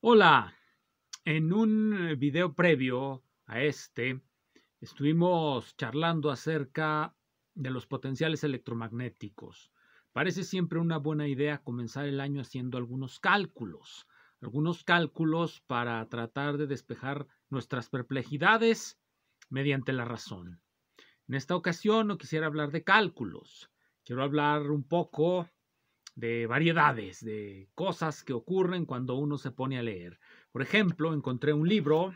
Hola, en un eh, video previo a este estuvimos charlando acerca de los potenciales electromagnéticos. Parece siempre una buena idea comenzar el año haciendo algunos cálculos, algunos cálculos para tratar de despejar nuestras perplejidades mediante la razón. En esta ocasión no quisiera hablar de cálculos, quiero hablar un poco de variedades, de cosas que ocurren cuando uno se pone a leer. Por ejemplo, encontré un libro,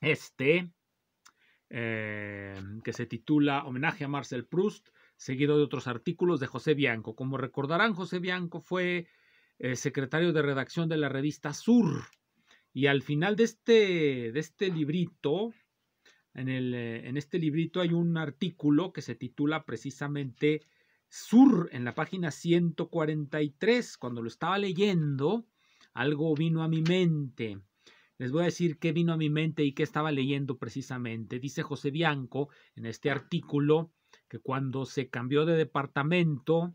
este, eh, que se titula Homenaje a Marcel Proust, seguido de otros artículos de José Bianco. Como recordarán, José Bianco fue eh, secretario de redacción de la revista Sur. Y al final de este, de este librito, en, eh, en este librito hay un artículo que se titula precisamente Sur, en la página 143, cuando lo estaba leyendo, algo vino a mi mente. Les voy a decir qué vino a mi mente y qué estaba leyendo precisamente. Dice José Bianco en este artículo que cuando se cambió de departamento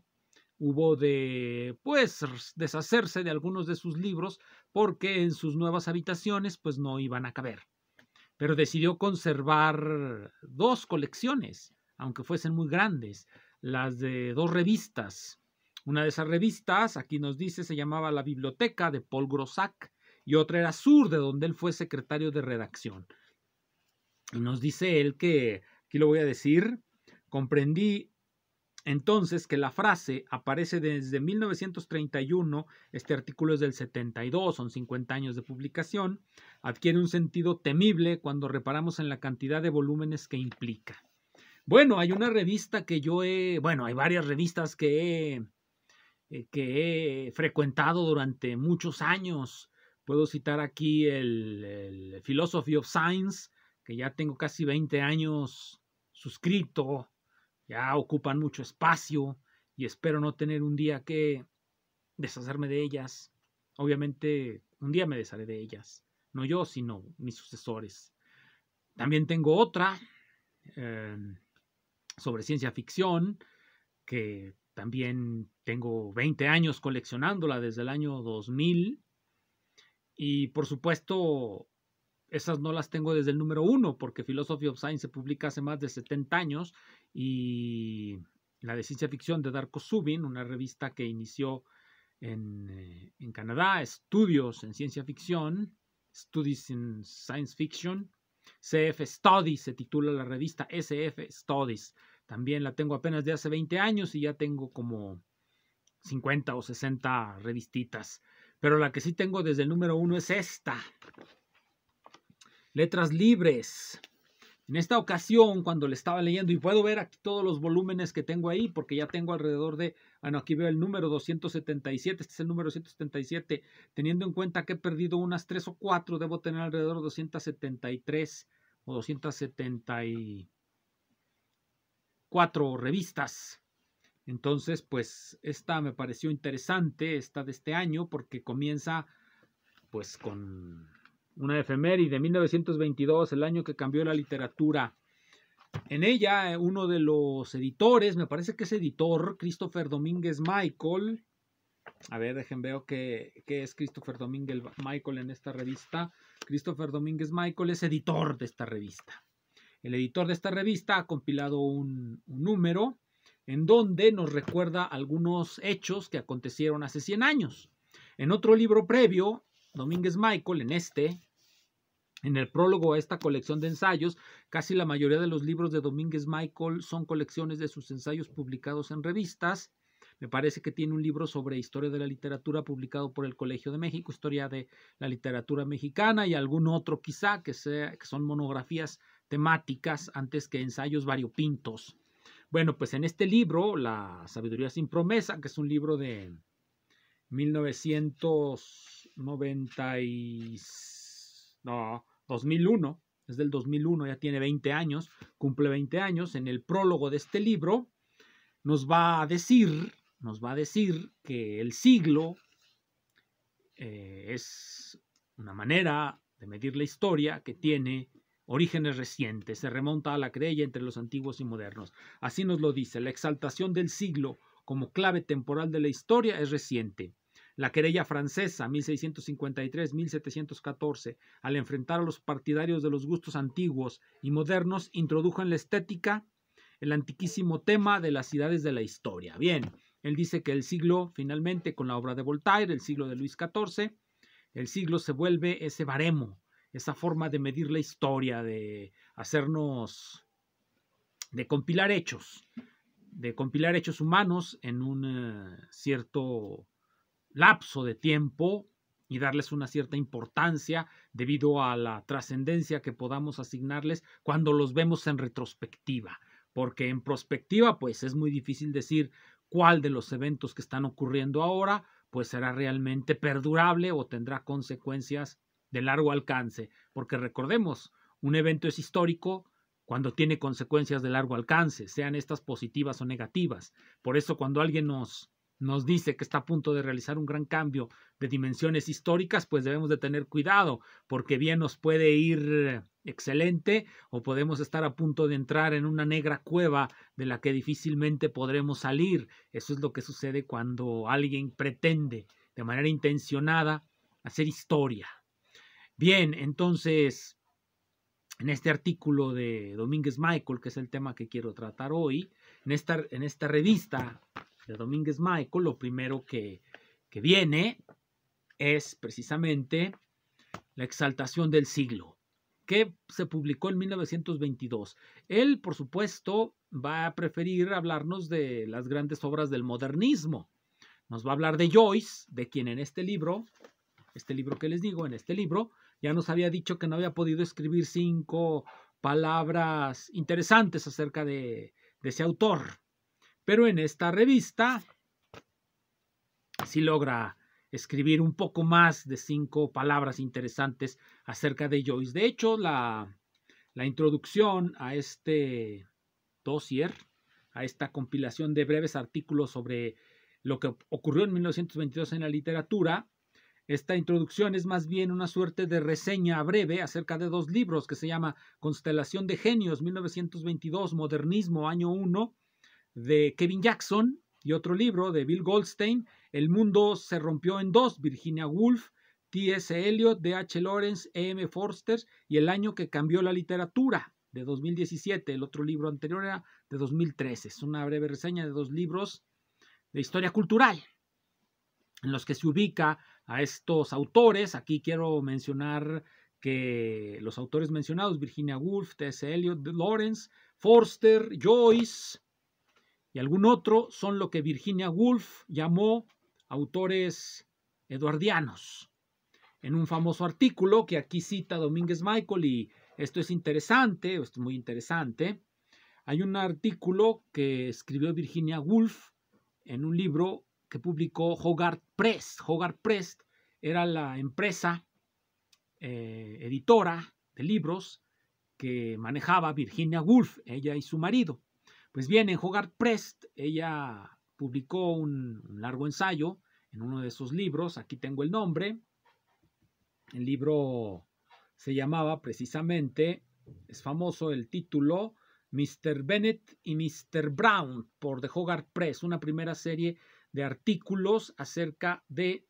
hubo de, pues, deshacerse de algunos de sus libros porque en sus nuevas habitaciones, pues, no iban a caber. Pero decidió conservar dos colecciones, aunque fuesen muy grandes las de dos revistas. Una de esas revistas, aquí nos dice, se llamaba La Biblioteca de Paul Grossack y otra era Sur, de donde él fue secretario de redacción. Y nos dice él que, aquí lo voy a decir, comprendí entonces que la frase aparece desde 1931, este artículo es del 72, son 50 años de publicación, adquiere un sentido temible cuando reparamos en la cantidad de volúmenes que implica. Bueno, hay una revista que yo he, bueno, hay varias revistas que he, eh, que he frecuentado durante muchos años. Puedo citar aquí el, el, Philosophy of Science, que ya tengo casi 20 años suscrito, ya ocupan mucho espacio y espero no tener un día que deshacerme de ellas. Obviamente, un día me desharé de ellas, no yo, sino mis sucesores. También tengo otra. Em, sobre ciencia ficción, que también tengo 20 años coleccionándola desde el año 2000. Y por supuesto, esas no las tengo desde el número uno, porque Philosophy of Science se publica hace más de 70 años y la de ciencia ficción de Darko Subin, una revista que inició en, eh, en Canadá, estudios en ciencia ficción, Studies in Science Fiction, CF Studies se titula la revista SF Studies. También la tengo apenas de hace 20 años y ya tengo como 50 o 60 revistitas. Pero la que sí tengo desde el número uno es esta. Letras libres. En esta ocasión, cuando le estaba leyendo, y puedo ver aquí todos los volúmenes que tengo ahí, porque ya tengo alrededor de, bueno, ah, aquí veo el número 277, este es el número 277, teniendo en cuenta que he perdido unas 3 o 4, debo tener alrededor de 273 o 274 revistas. Entonces, pues esta me pareció interesante, esta de este año, porque comienza pues con una efeméride, 1922, el año que cambió la literatura. En ella, eh, uno de los editores, me parece que es editor, Christopher Domínguez Michael. A ver, dejen veo qué, es Christopher Domínguez Michael en esta revista. Christopher Domínguez Michael es editor de esta revista. El editor de esta revista ha compilado un, un número en donde nos recuerda algunos hechos que acontecieron hace 100 años. En otro libro previo, Domínguez Michael, en este, en el prólogo a esta colección de ensayos, casi la mayoría de los libros de Domínguez Michael son colecciones de sus ensayos publicados en revistas. Me parece que tiene un libro sobre historia de la literatura publicado por el Colegio de México, historia de la literatura mexicana y algún otro quizá que, sea, que son monografías temáticas antes que ensayos variopintos. Bueno, pues en este libro, La sabiduría sin promesa, que es un libro de 1996, no, 2001, es del 2001, ya tiene 20 años, cumple 20 años, en el prólogo de este libro nos va a decir, nos va a decir que el siglo eh, es una manera de medir la historia que tiene orígenes recientes, se remonta a la creya entre los antiguos y modernos. Así nos lo dice, la exaltación del siglo como clave temporal de la historia es reciente. La querella francesa 1653-1714, al enfrentar a los partidarios de los gustos antiguos y modernos, introdujo en la estética el antiquísimo tema de las ciudades de la historia. Bien, él dice que el siglo, finalmente, con la obra de Voltaire, el siglo de Luis XIV, el siglo se vuelve ese baremo, esa forma de medir la historia, de hacernos, de compilar hechos, de compilar hechos humanos en un eh, cierto lapso de tiempo y darles una cierta importancia debido a la trascendencia que podamos asignarles cuando los vemos en retrospectiva, porque en prospectiva pues es muy difícil decir cuál de los eventos que están ocurriendo ahora pues será realmente perdurable o tendrá consecuencias de largo alcance, porque recordemos, un evento es histórico cuando tiene consecuencias de largo alcance, sean estas positivas o negativas. Por eso cuando alguien nos nos dice que está a punto de realizar un gran cambio de dimensiones históricas, pues debemos de tener cuidado, porque bien nos puede ir excelente o podemos estar a punto de entrar en una negra cueva de la que difícilmente podremos salir. Eso es lo que sucede cuando alguien pretende de manera intencionada hacer historia. Bien, entonces, en este artículo de Domínguez Michael, que es el tema que quiero tratar hoy, en esta, en esta revista de Domínguez Michael, lo primero que, viene es precisamente La exaltación del siglo, que se publicó en 1922. Él, por supuesto, va a preferir hablarnos de las grandes obras del modernismo. Nos va a hablar de Joyce, de quien en este libro, este libro que les digo, en este libro, ya nos había dicho que no había podido escribir cinco palabras interesantes acerca de, de ese autor. Pero en esta revista sí logra escribir un poco más de cinco palabras interesantes acerca de Joyce. De hecho, la, introducción a este dossier, a esta compilación de breves artículos sobre lo que ocurrió en 1922 en la literatura, esta introducción es más bien una suerte de reseña breve acerca de dos libros que se llama Constelación de Genios 1922, Modernismo, año 1 de Kevin Jackson y otro libro de Bill Goldstein, El mundo se rompió en dos, Virginia Woolf, T.S. Eliot, D.H. Lawrence, E.M. Forster y El año que cambió la literatura de 2017. El otro libro anterior era de 2013. Es una breve reseña de dos libros de historia cultural en los que se ubica a estos autores. Aquí quiero mencionar que los autores mencionados, Virginia Woolf, T.S. Eliot, Lawrence, Forster, Joyce, y algún otro son lo que Virginia Woolf llamó autores eduardianos. En un famoso artículo que aquí cita Domínguez Michael, y esto es interesante, esto es muy interesante, hay un artículo que escribió Virginia Woolf en un libro que publicó Hogarth Press. Hogarth Press era la empresa eh, editora de libros que manejaba Virginia Woolf, ella y su marido. Pues bien, en Hogarth Press, ella publicó un, largo ensayo en uno de sus libros, aquí tengo el nombre, el libro se llamaba precisamente, es famoso el título, Mr. Bennett y Mr. Brown por The Hogarth Press, una primera serie de artículos acerca de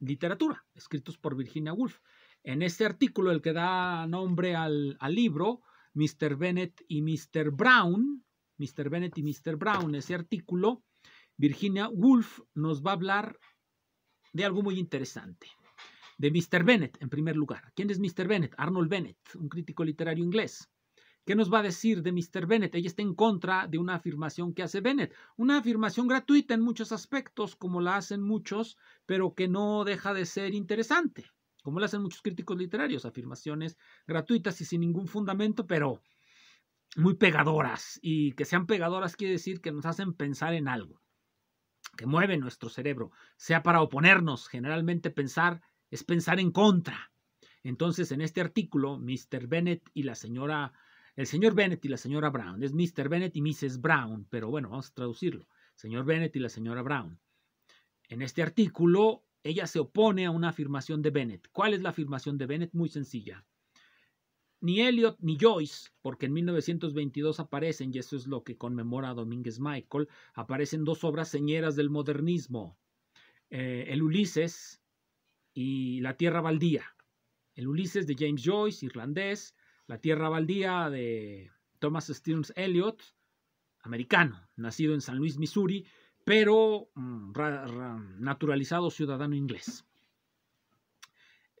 literatura, escritos por Virginia Woolf. En este artículo, el que da nombre al libro, Mr. Bennett y Mr. Brown, Mr. Bennett y Mr. Brown, ese artículo, Virginia Woolf nos va a hablar de algo muy interesante. De Mr. Bennett, en primer lugar. ¿Quién es Mr. Bennett? Arnold Bennett, un crítico literario inglés. ¿Qué nos va a decir de Mr. Bennett? Ella está en contra de una afirmación que hace Bennett. Una afirmación gratuita en muchos aspectos, como la hacen muchos, pero que no deja de ser interesante como lo hacen muchos críticos literarios, afirmaciones gratuitas y sin ningún fundamento, pero muy pegadoras. Y que sean pegadoras quiere decir que nos hacen pensar en algo, que mueve nuestro cerebro, sea para oponernos. Generalmente pensar es pensar en contra. Entonces, en este artículo, Mr. Bennett y la señora, el señor Bennett y la señora Brown, es Mr. Bennett y Mrs. Brown, pero bueno, vamos a traducirlo, señor Bennett y la señora Brown. En este artículo ella se opone a una afirmación de Bennett. ¿Cuál es la afirmación de Bennett? Muy sencilla. Ni Elliot ni Joyce, porque en 1922 aparecen, y eso es lo que conmemora a Domínguez Michael, aparecen dos obras señeras del modernismo, eh, El Ulises y La Tierra Baldía. El Ulises de James Joyce, irlandés, La Tierra Baldía de Thomas Stearns Eliot, americano, nacido en San Luis, Missouri, pero mm, naturalizado ciudadano inglés.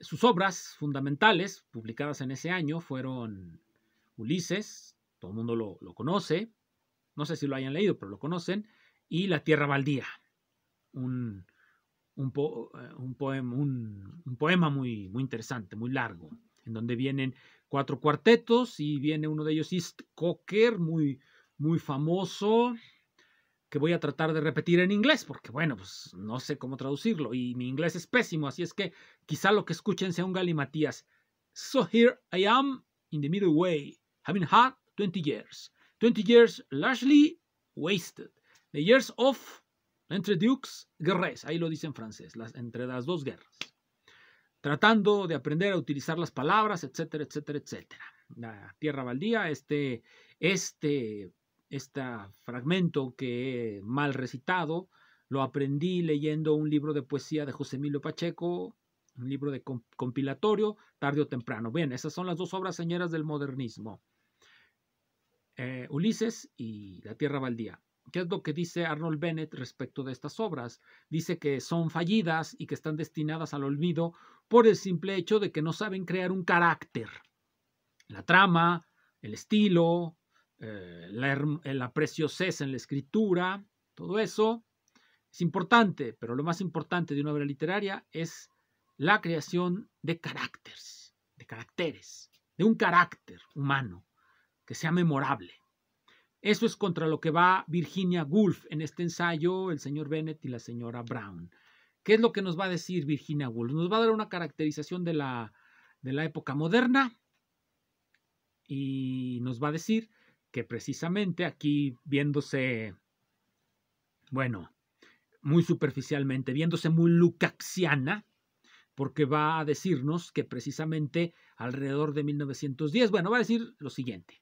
Sus obras fundamentales publicadas en ese año fueron Ulises, todo el mundo lo, conoce, no sé si lo hayan leído, pero lo conocen, y La Tierra Baldía, un, eh, poema, muy, interesante, muy largo, en donde vienen cuatro cuartetos y viene uno de ellos, East Cocker, muy, muy famoso, voy a tratar de repetir en inglés, porque bueno, pues no sé cómo traducirlo y mi inglés es pésimo, así es que quizá lo que escuchen sea un galimatías. So here I am in the middle way, having had 20 years. 20 years largely wasted. The years of entre Dukes, guerres, ahí lo dice en francés, las, entre las dos guerras. Tratando de aprender a utilizar las palabras, etcétera, etcétera, etcétera. La tierra baldía, este, este este fragmento que he mal recitado lo aprendí leyendo un libro de poesía de José Emilio Pacheco, un libro de compilatorio, tarde o temprano. Bien, esas son las dos obras señoras del modernismo. Eh, Ulises y La Tierra Baldía. ¿Qué es lo que dice Arnold Bennett respecto de estas obras? Dice que son fallidas y que están destinadas al olvido por el simple hecho de que no saben crear un carácter. La trama, el estilo, eh, la, eh, la en la escritura, todo eso es importante, pero lo más importante de una obra literaria es la creación de caracteres, de caracteres, de un carácter humano que sea memorable. Eso es contra lo que va Virginia Woolf en este ensayo, el señor Bennett y la señora Brown. ¿Qué es lo que nos va a decir Virginia Woolf? Nos va a dar una caracterización de la, de la época moderna y nos va a decir que precisamente aquí viéndose, bueno, muy superficialmente, viéndose muy lucaxiana, porque va a decirnos que precisamente alrededor de 1910, bueno, va a decir lo siguiente.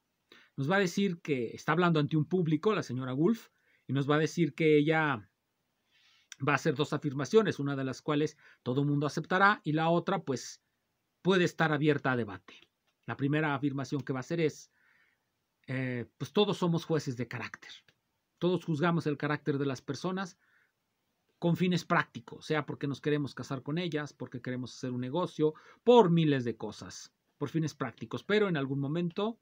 Nos va a decir que está hablando ante un público, la señora Wolf, y nos va a decir que ella va a hacer dos afirmaciones, una de las cuales todo el mundo aceptará y la otra pues puede estar abierta a debate. La primera afirmación que va a hacer es, eh, pues todos somos jueces de carácter. Todos juzgamos el carácter de las personas con fines prácticos, sea porque nos queremos casar con ellas, porque queremos hacer un negocio, por miles de cosas, por fines prácticos. Pero en algún momento,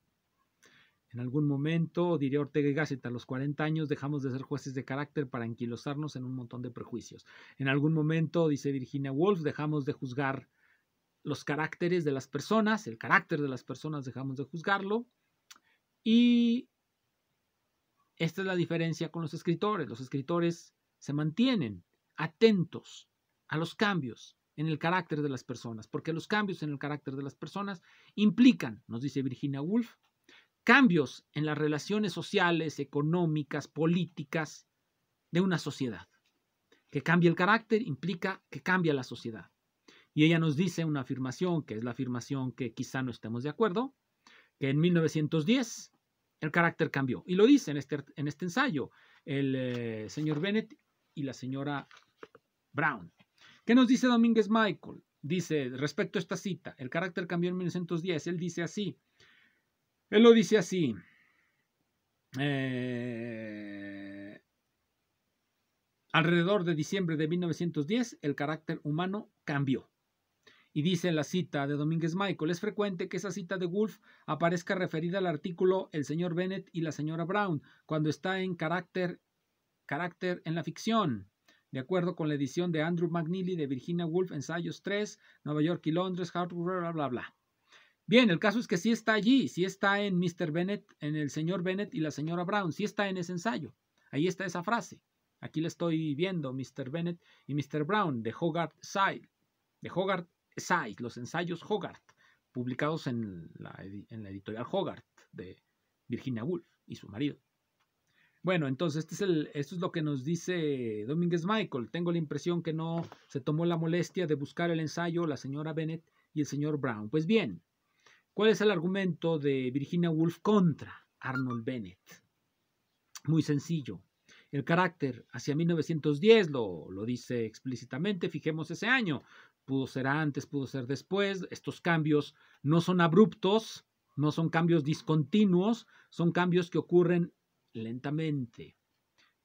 en algún momento, diría Ortega y Gasset, a los 40 años dejamos de ser jueces de carácter para anquilosarnos en un montón de prejuicios. En algún momento, dice Virginia Woolf, dejamos de juzgar los caracteres de las personas, el carácter de las personas dejamos de juzgarlo y esta es la diferencia con los escritores. Los escritores se mantienen atentos a los cambios en el carácter de las personas, porque los cambios en el carácter de las personas implican, nos dice Virginia Woolf, cambios en las relaciones sociales, económicas, políticas de una sociedad. Que cambie el carácter implica que cambia la sociedad. Y ella nos dice una afirmación, que es la afirmación que quizá no estemos de acuerdo, que en 1910 el carácter cambió. Y lo dice en este, en este ensayo el eh, señor Bennett y la señora Brown. ¿Qué nos dice Domínguez Michael? Dice, respecto a esta cita, el carácter cambió en 1910. Él dice así. Él lo dice así. Eh, alrededor de diciembre de 1910, el carácter humano cambió. Y dice la cita de Domínguez Michael, es frecuente que esa cita de wolf aparezca referida al artículo El señor Bennett y la señora Brown, cuando está en carácter, carácter en la ficción. De acuerdo con la edición de Andrew McNeely de Virginia Woolf, Ensayos 3, Nueva York y Londres, Hartford, bla, bla, bla. Bien, el caso es que sí está allí, sí está en Mr. Bennett, en el señor Bennett y la señora Brown, sí está en ese ensayo. Ahí está esa frase. Aquí la estoy viendo, Mr. Bennett y Mr. Brown, de Hogarth Side, de Hogarth los ensayos Hogarth, publicados en la, editorial Hogarth de Virginia Woolf y su marido. Bueno, entonces este esto es lo que nos dice Domínguez Michael. Tengo la impresión que no se tomó la molestia de buscar el ensayo la señora Bennett y el señor Brown. Pues bien, ¿cuál es el argumento de Virginia Woolf contra Arnold Bennett? Muy sencillo. El carácter hacia 1910 lo, lo dice explícitamente, fijemos ese año, pudo ser antes, pudo ser después. Estos cambios no son abruptos, no son cambios discontinuos, son cambios que ocurren lentamente,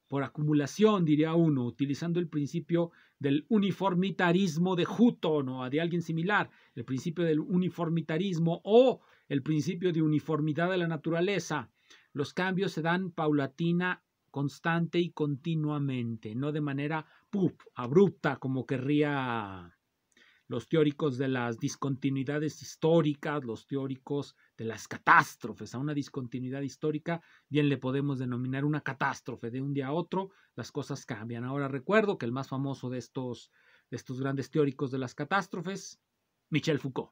por acumulación, diría uno, utilizando el principio del uniformitarismo de Hutton o de alguien similar, el principio del uniformitarismo o el principio de uniformidad de la naturaleza. Los cambios se dan paulatina, constante y continuamente, no de manera abrupta como querría los teóricos de las discontinuidades históricas, los teóricos de las catástrofes. A una discontinuidad histórica bien le podemos denominar una catástrofe. De un día a otro las cosas cambian. Ahora recuerdo que el más famoso de estos, estos grandes teóricos de las catástrofes, Michel Foucault,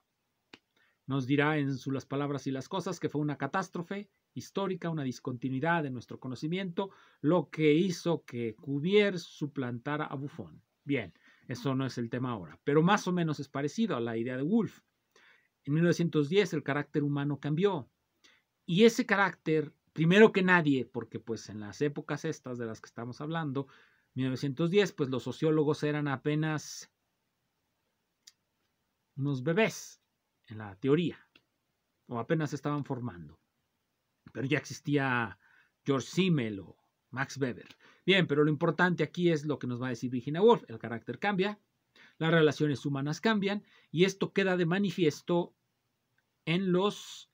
nos dirá en sus Las Palabras y las Cosas que fue una catástrofe histórica, una discontinuidad de nuestro conocimiento, lo que hizo que Cuvier suplantara a Buffon. Bien, eso no es el tema ahora, pero más o menos es parecido a la idea de Wolf. En 1910 el carácter humano cambió y ese carácter, primero que nadie, porque pues en las épocas estas de las que estamos hablando, 1910, pues los sociólogos eran apenas unos bebés en la teoría, o apenas estaban formando. Pero ya existía George Simmel o Max Weber. Bien, pero lo importante aquí es lo que nos va a decir Virginia Woolf. El carácter cambia, las relaciones humanas cambian y esto queda de manifiesto en los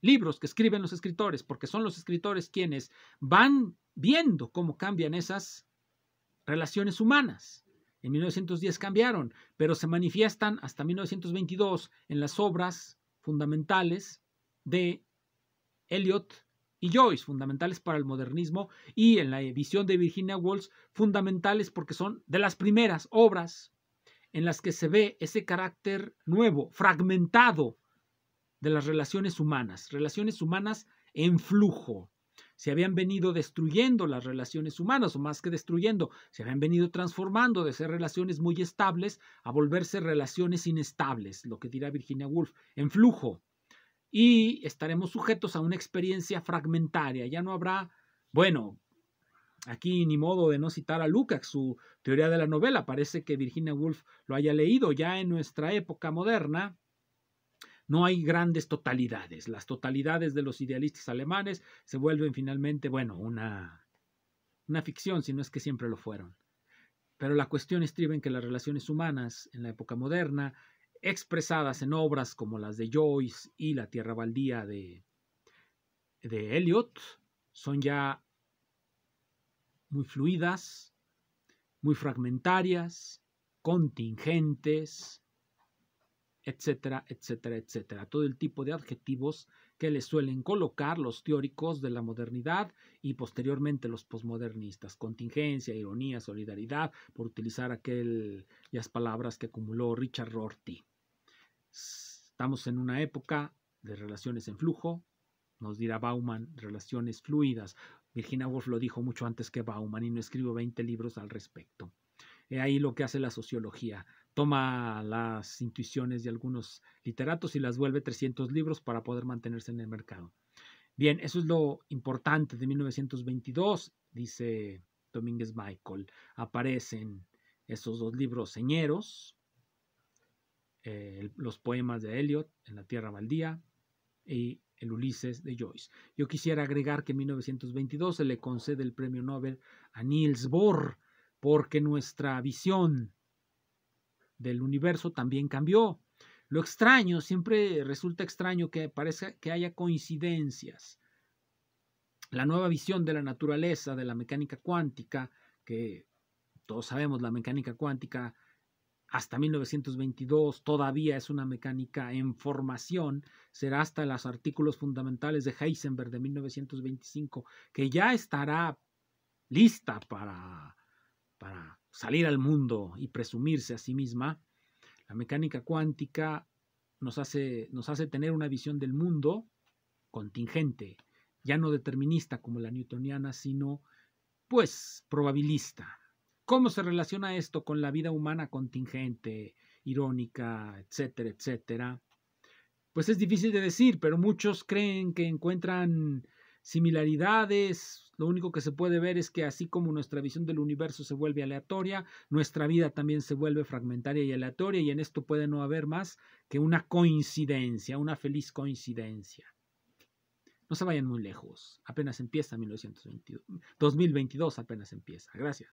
libros que escriben los escritores, porque son los escritores quienes van viendo cómo cambian esas relaciones humanas. En 1910 cambiaron, pero se manifiestan hasta 1922 en las obras fundamentales de Eliot y Joyce, fundamentales para el modernismo y en la visión de Virginia Woolf, fundamentales porque son de las primeras obras en las que se ve ese carácter nuevo, fragmentado de las relaciones humanas, relaciones humanas en flujo. Se habían venido destruyendo las relaciones humanas, o más que destruyendo, se habían venido transformando de ser relaciones muy estables a volverse relaciones inestables, lo que dirá Virginia Woolf, en flujo y estaremos sujetos a una experiencia fragmentaria. Ya no habrá, bueno, aquí ni modo de no citar a Lukács, su teoría de la novela, parece que Virginia Woolf lo haya leído ya en nuestra época moderna. No hay grandes totalidades. Las totalidades de los idealistas alemanes se vuelven finalmente, bueno, una, una ficción, si no es que siempre lo fueron. Pero la cuestión que en que las relaciones humanas en la época moderna expresadas en obras como las de Joyce y La Tierra Baldía de, de Eliot, son ya muy fluidas, muy fragmentarias, contingentes, etcétera, etcétera, etcétera. Todo el tipo de adjetivos que le suelen colocar los teóricos de la modernidad y posteriormente los posmodernistas. Contingencia, ironía, solidaridad, por utilizar aquellas palabras que acumuló Richard Rorty. Estamos en una época de relaciones en flujo, nos dirá Bauman, relaciones fluidas. Virginia Woolf lo dijo mucho antes que Bauman y no escribo 20 libros al respecto. He ahí lo que hace la sociología, Toma las intuiciones de algunos literatos y las vuelve 300 libros para poder mantenerse en el mercado. Bien, eso es lo importante de 1922, dice Domínguez Michael. Aparecen esos dos libros señeros, eh, los poemas de Eliot en la Tierra Baldía y el Ulises de Joyce. Yo quisiera agregar que en 1922 se le concede el premio Nobel a Niels Bohr porque nuestra visión del universo también cambió. Lo extraño, siempre resulta extraño que parezca que haya coincidencias. La nueva visión de la naturaleza, de la mecánica cuántica, que todos sabemos, la mecánica cuántica hasta 1922 todavía es una mecánica en formación, será hasta los artículos fundamentales de Heisenberg de 1925, que ya estará lista para para salir al mundo y presumirse a sí misma, la mecánica cuántica nos hace, nos hace tener una visión del mundo contingente, ya no determinista como la newtoniana, sino pues probabilista. ¿Cómo se relaciona esto con la vida humana contingente, irónica, etcétera, etcétera? Pues es difícil de decir, pero muchos creen que encuentran similaridades, lo único que se puede ver es que así como nuestra visión del universo se vuelve aleatoria, nuestra vida también se vuelve fragmentaria y aleatoria y en esto puede no haber más que una coincidencia, una feliz coincidencia. No se vayan muy lejos, apenas empieza 1922, 2022 apenas empieza. Gracias.